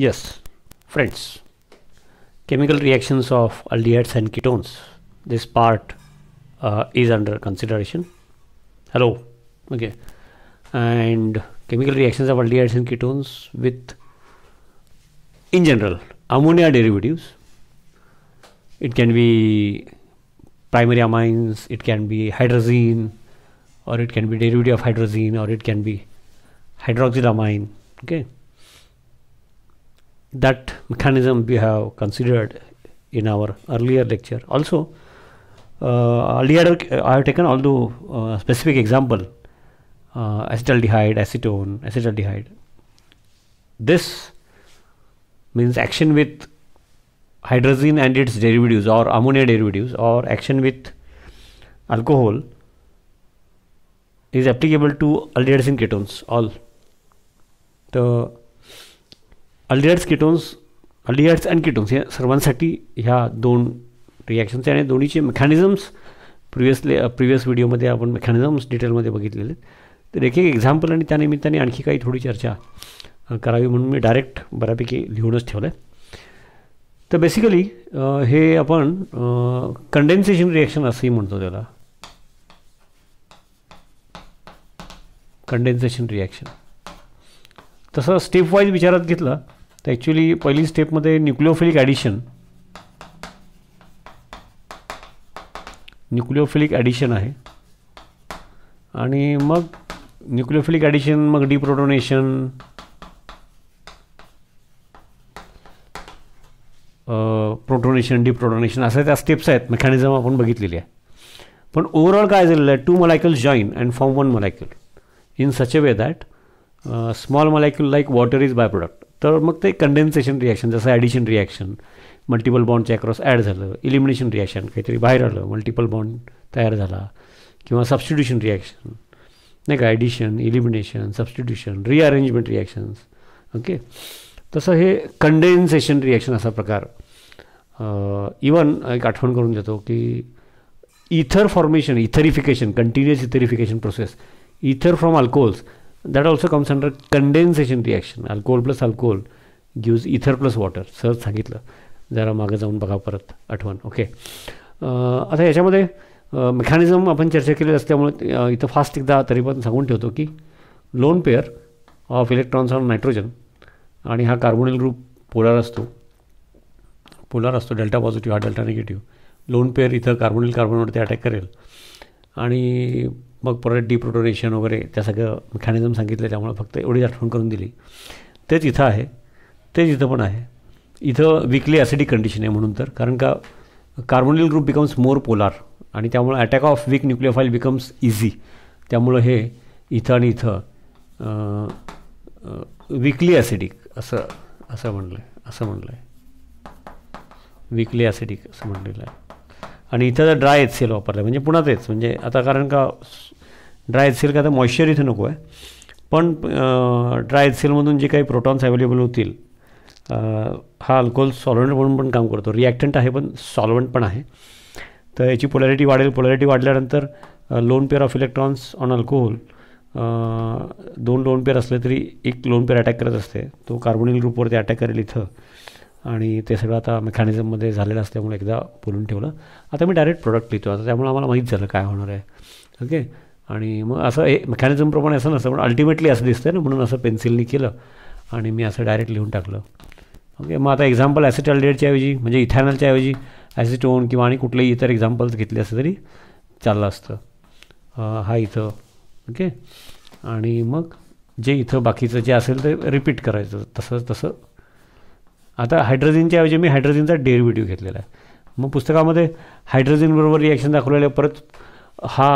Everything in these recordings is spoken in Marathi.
Yes, friends, chemical reactions of aldehydes and ketones. This part uh, is under consideration. Hello, okay, and chemical reactions of aldehydes and ketones with, in general, ammonia derivatives. It can be primary amines, it can be hydrazine, or it can be derivative of hydrazine, or it can be hydroxylamine. Okay that mechanism we have considered in our earlier lecture. Also, uh, earlier I have taken although uh, specific example uh, acetaldehyde, acetone, acetaldehyde. This means action with hydrazine and its derivatives or ammonia derivatives or action with alcohol is applicable to and ketones all the aldehydes ketones aldehydes and ketones या सर्वांसाठी ह्या दोन रिॲक्शन्स आणि दोन्हीचे मेकॅनिझम्स प्रिव्हियसले प्रिव्हियस व्हिडिओमध्ये आपण मेकॅनिझम्स डिटेलमध्ये बघितलेले तर एक एक एक्झाम्पल आणि त्यानिमित्ताने आणखी काही थोडी चर्चा करावी म्हणून मी डायरेक्ट बऱ्यापैकी लिहूनच ठेवलं आहे तर बेसिकली हे आपण कंडेन्सेशन रिॲक्शन असंही म्हणतो त्याला कंडेन्सेशन रिॲक्शन तसं स्टेप वाईज विचारात घेतलं तर ॲक्च्युली पहिली स्टेपमध्ये न्यूक्लिओफिलिक ॲडिशन न्यूक्लिओफिलिक ॲडिशन आहे आणि मग न्यूक्लिओफिलिक ॲडिशन मग डिप्रोटोनेशन प्रोटोनेशन डिप्रोटोनेशन असे त्या स्टेप्स आहेत मेकॅनिझम आपण बघितलेली आहे पण ओवरऑल काय झालेलं आहे two molecule join and form one molecule in such a way that small molecule like water is by product तर मग ते कंडेन्सेशन रिॲक्शन जसं ॲडिशन रिॲक्शन मल्टिपल बॉन्डच्या अक्रॉस ॲड झालं इलिमिनेशन रिॲक्शन काहीतरी बाहेर आलं मल्टिपल बॉन्ड तयार झाला किंवा सबस्टिट्युशन रिॲक्शन नाही का addition elimination substitution rearrangement reactions okay तसं हे कंडेन्सेशन रिॲक्शन असा प्रकार इवन एक आठवण करून देतो की ether formation etherification continuous etherification process ether from alcohols that also comes under condensation reaction alcohol plus alcohol gives ether plus water सहज सांगितलं जरा मागं जाऊन बघा परत आठवण ओके आता याच्यामध्ये मेकॅनिझम आपण चर्चा केलेली असल्यामुळे इथं फास्ट एकदा तरी पण सांगून ठेवतो की lone pair of electrons on nitrogen आणि हा कार्बोनिल ग्रुप पोलार असतो पोलार असतो डेल्टा पॉझिटिव्ह हा डेल्टा निगेटिव्ह लोन पेअर इथं कार्बोनिल कार्बोनवरती अटॅक करेल आणि मग परत डिप्रोटोरेशन वगैरे त्या सगळं मेकॅनिझम सांगितलं त्यामुळे फक्त एवढीच आठवण करून दिली तेच इथं आहे तेच इथं पण आहे इथं विकली ॲसिडिक कंडिशन आहे म्हणून तर कारण का carbonyl group becomes more polar आणि त्यामुळं attack of weak nucleophile becomes easy त्यामुळं हे इथं आणि इथं विकली ॲसिडिक असं असं म्हणलं आहे असं म्हणलं आहे विकली ॲसिडिक असं म्हणलेलं आहे आणि इथं जर ड्राय सेल वापरलं म्हणजे पुन्हा तेच म्हणजे आता कारण का ड्राय सेल का तर मॉइश्चर इथं नको आहे पण ड्राय सेलमधून जे काही प्रोटॉन्स अवेलेबल होतील हा अल्कोहोल सॉल्वंट म्हणून पण काम करतो रिॲक्टंट आहे पण सॉल्वंट पण आहे तर याची पोलॅरिटी वाढेल पोलॅरिटी वाढल्यानंतर lone pair of electrons on alcohol दोन लोन पेअर असले तरी एक लोन पेअर अटॅक करत असते तो कार्बोनिल ग्रुपवरती अटॅक करेल इथं आणि ते सगळं आता मेकॅनिझममध्ये झालेलं असल्यामुळे एकदा बोलून ठेवलं आता मी डायरेक्ट प्रोडक्ट लिहितो आता त्यामुळे आम्हाला माहीत झालं काय होणार आहे ओके आणि मग असं हे मेकॅनिझमप्रमाणे असं नसतं पण अल्टिमेटली असं दिसतं ना म्हणून असं पेन्सिलनी केलं आणि मी असं डायरेक्ट लिहून टाकलं ओके मग आता एक्झाम्पल ॲसिटॅलडेडच्या ऐवजी म्हणजे इथॅनलच्या ऐवजी ॲसिटोन किंवा आणि कुठलेही इतर एक्झाम्पल्स घेतले असं तरी चाललं असतं हा इथं ओके आणि मग जे इथं बाकीचं जे असेल ते रिपीट करायचं तसं तसं आता हायड्रोजनच्या ऐवजी मी हायड्रोजनचा डेरिव्हेटिव्ह घेतलेला आहे मग पुस्तकामध्ये हायड्रोजनबरोबर रिॲक्शन दाखवलेलं आहे परत हा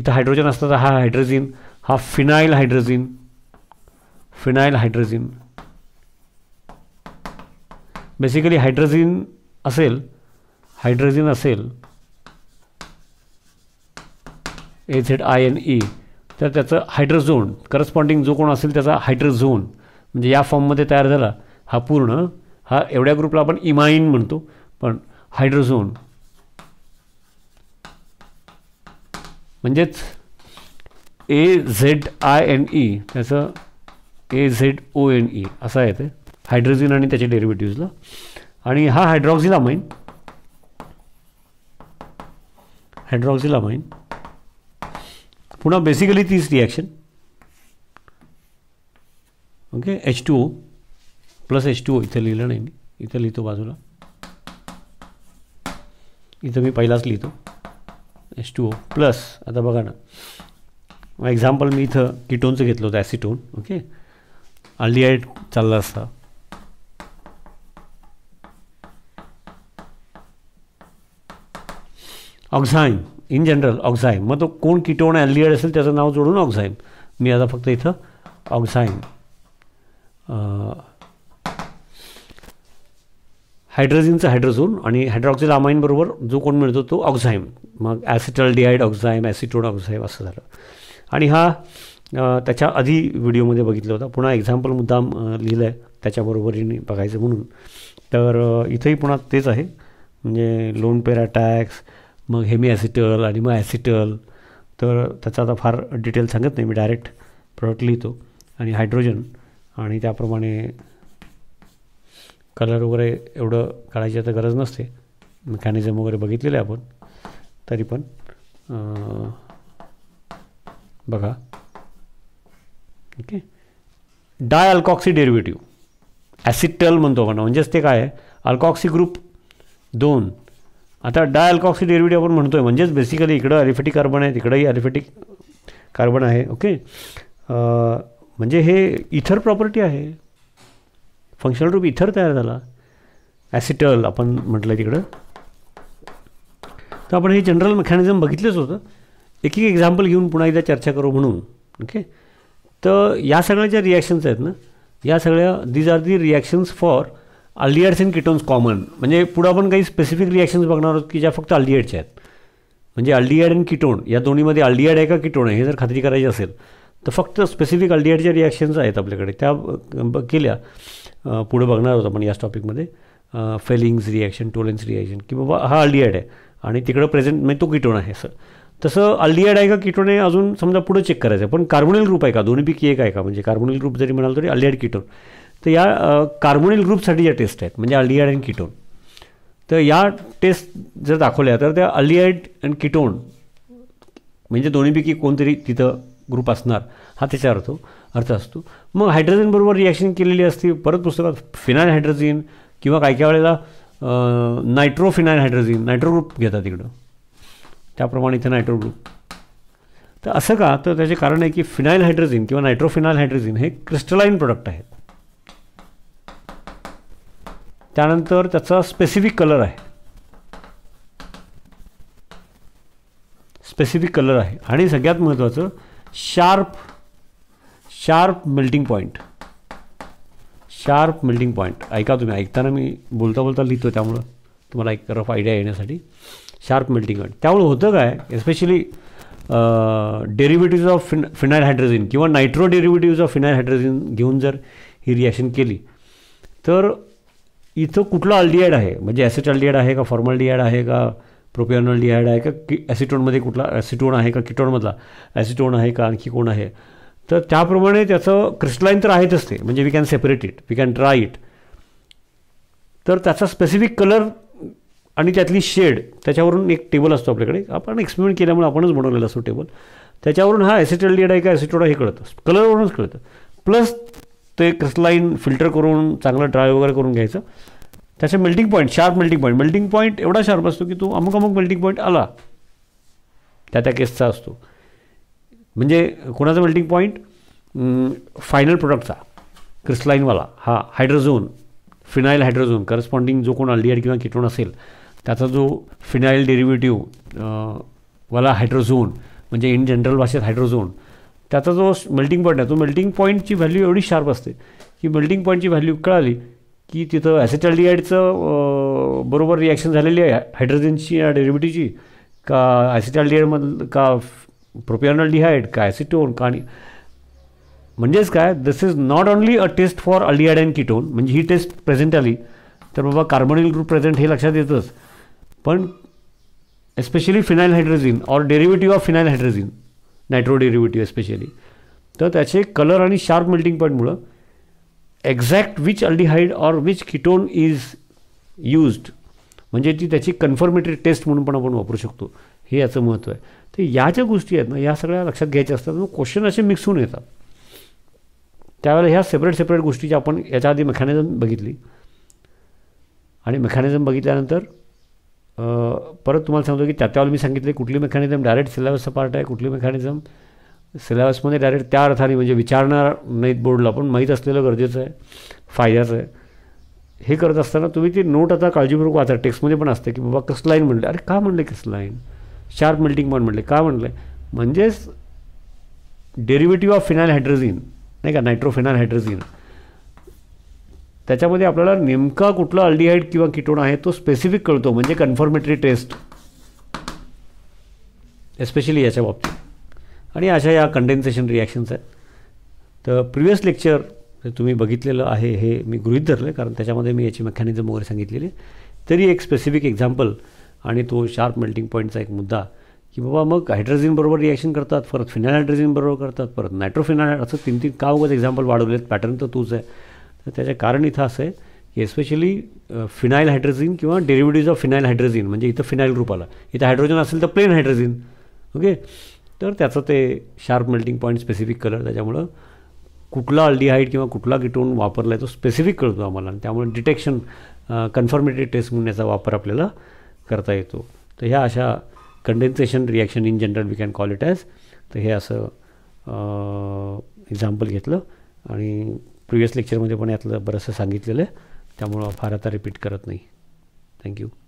इथं हायड्रोजन तर हा हायड्रोजिन हा phenyl hydrazine phenyl hydrazine basically hydrazine असेल हायड्रोजन असेल A Z I N E तर त्याचं हायड्रोझोन करस्पॉन्डिंग जो कोण असेल त्याचा हायड्रोझोन म्हणजे या फॉर्ममध्ये तयार झाला हा पूर्ण हा एवढ्या ग्रुपला आपण इमाइन म्हणतो पण हायड्रोझोन म्हणजेच A Z I N E त्याचं A Z O N E e, असं आहे ते हायड्रोजिन आणि त्याच्या डेरिव्हेटिव्हजला आणि हा हायड्रॉक्झिला माईन पुन्हा बेसिकली तीच reaction okay H two O plus H two इथं लिहिलं नाही मी इथं लिहितो बाजूला इथं मी पहिलाच लिहितो एच टू ओ प्लस आता बघा ना एक्झाम्पल मी इथं किटोनचं घेतलं होतं ॲसिटोन ओके अल्डिहाईड चालला असता ऑक्झाईम इन जनरल ऑक्झाईम मग तो कोण किटोन आयड असेल त्याचं नाव जोडून ऑक्झाईम मी आता फक्त इथं ऑक्झाईम हायड्रोजनचं हायड्रोझोन आणि हायड्रॉक्सिल आमाईनबरोबर जो कोण मिळतो तो ऑक्झाईम मग ॲसिटल डिहायड ऑक्झाईम ॲसिटोड ऑक्झाईम असं झालं आणि हा त्याच्या आधी व्हिडिओमध्ये बघितला होता पुन्हा एक्झाम्पल मुद्दाम लिहिलं आहे त्याच्याबरोबरीने बघायचं म्हणून तर इथंही पुन्हा तेच आहे म्हणजे लोन पेराटॅक्स मग हेमी ॲसिटल आणि मग ॲसिटल तर त्याचा आता फार डिटेल सांगत नाही मी डायरेक्ट प्रॉडक्ट लिहितो आणि हायड्रोजन आणि त्याप्रमाणे कलर वगैरे एवढं काढायची आता गरज नसते मेकॅनिझम वगैरे बघितलेलं आहे आपण तरी पण बघा okay di alkoxy derivative acetal म्हणतो आपण म्हणजेच ते काय आहे अल्कॉक्सी ग्रुप दोन आता डाय अल्कॉक्सी डेरिव्हेटिव्ह आपण म्हणतो आहे म्हणजेच बेसिकली इकडं अलिफेटिक कार्बन आहे तिकडंही एलिफेटिक कार्बन आहे ओके म्हणजे हे इथर प्रॉपर्टी आहे फंक्शनल रूप इथर तयार झाला ॲसिटल आपण म्हटलं तिकडं तर आपण हे जनरल मेकॅनिझम बघितलंच होतं एक एक एक्झाम्पल घेऊन पुन्हा एकदा चर्चा करू म्हणून ओके तर या सगळ्या ज्या रिॲक्शन्स आहेत ना या सगळ्या these are the reactions for aldehydes and ketones common म्हणजे पुढं आपण काही स्पेसिफिक रिॲक्शन्स बघणार आहोत की ज्या फक्त अल्डिएडच्या आहेत म्हणजे अल्डिएड अँड किटोन या दोन्हीमध्ये अल्डिएड आहे का किटोन आहे हे जर खात्री करायची असेल तर फक्त स्पेसिफिक अल्डिएडच्या रिॲक्शन्स आहेत आपल्याकडे त्या केल्या पुढं बघणार होतो पण याच टॉपिकमध्ये फेलिंग्स रिॲक्शन टोलेन्स रिॲक्शन की बाबा हा अल्डीआयड आहे आणि तिकडं प्रेझेंट म्हणजे तो किटोन आहे असं तसं अल्डीआयड आहे का किटोन आहे अजून समजा पुढं चेक करायचं आहे पण कार्बोनिल ग्रुप आहे का दोन्हीपैकी एक आहे का म्हणजे कार्बोनिल ग्रुप जरी म्हणाल तरी अल्डीआयड किटोन तर या कार्बोनिल ग्रुपसाठी ज्या टेस्ट आहेत म्हणजे अल्डीआयड अँड किटोन तर या टेस्ट जर दाखवल्या तर त्या अल्डीआयड अँड किटोन म्हणजे दोन्हीपैकी कोणतरी तिथं ग्रुप असणार हा त्याच्यावर होतो अर्थ असतो मग हायड्रोजनबरोबर रिॲक्शन केलेली असते परत पुस्तकात फिनाईल हायड्रोजिन किंवा काही काही वेळेला नायट्रो फिनाईल हायड्रोजिन ग्रुप घेतात इकडं त्याप्रमाणे इथे नायट्रो ग्रुप तर असं का तर त्याचे कारण आहे की फिनाईल हायड्रोजिन किंवा नायट्रोफिनाईल हायड्रोजिन हे क्रिस्टलाईन प्रोडक्ट आहेत त्यानंतर त्याचा स्पेसिफिक कलर आहे स्पेसिफिक कलर आहे आणि सगळ्यात महत्त्वाचं sharp sharp melting point sharp melting point ऐका तुम्ही ऐकताना मी बोलता बोलता लिहितो त्यामुळं तुम्हाला एक रफ आयडिया येण्यासाठी शार्प मेल्टिंग पॉईंट त्यामुळे होतं काय एस्पेशली डेरिव्हेटिव्ज ऑफ फिन फिनाईल हायड्रोजिन किंवा nitro derivatives of phenyl hydrazine घेऊन जर ही रिॲक्शन केली तर इथं कुठलं अल्डिहाइड आहे म्हणजे ॲसिट अल्डिहाइड आहे का फॉर्मल डीआयड आहे का प्रोपियनल डिहाइड आहे का की ॲसिटोनमध्ये कुठला ॲसिटोन आहे का किटोनमधला ॲसिटोन आहे का आणखी कोण आहे तर त्याप्रमाणे त्याचं क्रिस्टलाईन तर आहेतच असते म्हणजे we can separate it we can dry it तर त्याचा स्पेसिफिक कलर आणि त्यातली शेड त्याच्यावरून एक टेबल असतो आपल्याकडे आपण एक्सपेरिमेंट केल्यामुळे आपणच बनवलेला असतो टेबल त्याच्यावरून हा ॲसिटल डीड आहे का ॲसिटोडा हे कळतं कलरवरूनच कळतं प्लस ते क्रिस्टलाईन फिल्टर करून चांगलं ड्राय वगैरे करून घ्यायचं त्याचे melting point sharp melting point melting point एवढा शार्प असतो की तो अमुक अमुक मेल्टिंग पॉईंट आला त्या त्या केसचा असतो म्हणजे कोणाचा मेल्टिंग पॉईंट फायनल प्रोडक्टचा क्रिस्टलाईनवाला हा हायड्रोझोन फिनाईल हायड्रोझोन करस्पॉन्डिंग जो कोण अल्डिहाइड किंवा किटोन असेल त्याचा जो फिनाईल डेरिव्हेटिव्ह वाला हायड्रोझोन म्हणजे इन जनरल भाषेत हायड्रोझोन त्याचा जो मेल्टिंग पॉईंट आहे तो मेल्टिंग पॉईंटची व्हॅल्यू एवढी शार्प असते की मेल्टिंग पॉईंटची व्हॅल्यू कळाली की तिथं डी बरोबर रिॲक्शन झालेली आहे हायड्रोजनची या डेरिव्हिटीची का डी का प्रोपियानॉल्डिहाइड का का म्हणजेच काय this is not only a test for aldehyde and ketone म्हणजे ही टेस्ट प्रेझेंट आली तर बाबा कार्बोनिल ग्रुप प्रेझेंट हे लक्षात येतंच पण especially phenyl hydrazine or derivative of phenyl hydrazine nitro derivative especially तर त्याचे कलर आणि शार्प मेल्टिंग पॉईंटमुळं exact which aldehyde or which ketone is used म्हणजे ती त्याची कन्फर्मेटरी टेस्ट म्हणून पण आपण वापरू शकतो हे याचं महत्त्व आहे तर या ज्या गोष्टी आहेत ना या सगळ्या लक्षात घ्यायच्या असतात मग क्वेश्चन असे मिक्स होऊन येतात त्यावेळेला ह्या सेपरेट सेपरेट ज्या आपण याच्या आधी मेकॅनिझम बघितली आणि मेकॅनिझम बघितल्यानंतर परत तुम्हाला सांगतो की त्या त्यावेळेला मी सांगितले कुठली मेकॅनिझम डायरेक्ट सिलेबसचा पार्ट आहे कुठली मेकॅनिझम सिलेबसमध्ये डायरेक्ट त्या अर्थाने म्हणजे विचारणार नाहीत बोर्डला पण माहीत असलेलं गरजेचं आहे फायद्याचं आहे हे करत असताना तुम्ही ती नोट आता काळजीपूर्वक वाचा टेक्स्टमध्ये पण असते की बाबा कसं लाईन म्हणलं अरे का म्हणले कसं लाईन शार्प मेल्टिंग पॉईंट म्हटले का म्हटलं म्हणजेच डेरिव्हेटिव्ह ऑफ फिनाल हायड्रोजिन नाही का नायट्रोफिनाल हायड्रोजिन त्याच्यामध्ये आपल्याला नेमका कुठला अल्डिहाईड किंवा किटोन आहे तो स्पेसिफिक कळतो म्हणजे कन्फर्मेटरी टेस्ट एस्पेशली याच्या बाबतीत आणि अशा या कंडेन्सेशन रिॲक्शन्स आहेत तर प्रिव्हियस लेक्चर तुम्ही बघितलेलं आहे हे मी गृहीत धरलं कारण त्याच्यामध्ये मी याची मेकॅनिझम वगैरे सांगितलेली तरी एक स्पेसिफिक एक्झाम्पल आणि तो शार्प मेल्टिंग पॉईंटचा एक मुद्दा की बाबा मग हायड्रोजनबरोबर रिॲक्शन करतात परत फिनाल बरोबर करतात परत नायट्रोफिनाल असं तीन तीन का उगत एक्झाम्पल वाढवलेत पॅटर्न तर तूच आहे तर त्याचं कारण इथं असं आहे की एस्पेशली फिनाईल हायड्रोजिन किंवा डेरिव्हेटिव्ज ऑफ फिनाईल हायड्रोजिन म्हणजे इथं फिनाईल ग्रुप आला इथं हायड्रोजन असेल तर प्लेन हायड्रोजिन ओके तर त्याचं ते sharp melting point specific colour त्याच्यामुळं कुठला अल्डिहाईड किंवा कुठला किटोन वापरला आहे तो स्पेसिफिक कळतो आम्हाला त्यामुळे डिटेक्शन कन्फर्मेटेड टेस्ट म्हणून याचा वापर आपल्याला करता येतो तर ह्या अशा condensation reaction in general we can call it as तर हे असं एक्झाम्पल घेतलं आणि प्रिवियस लेक्चरमध्ये पण यातलं बरंचसं सांगितलेलं आहे त्यामुळं फार आता रिपीट करत नाही थँक्यू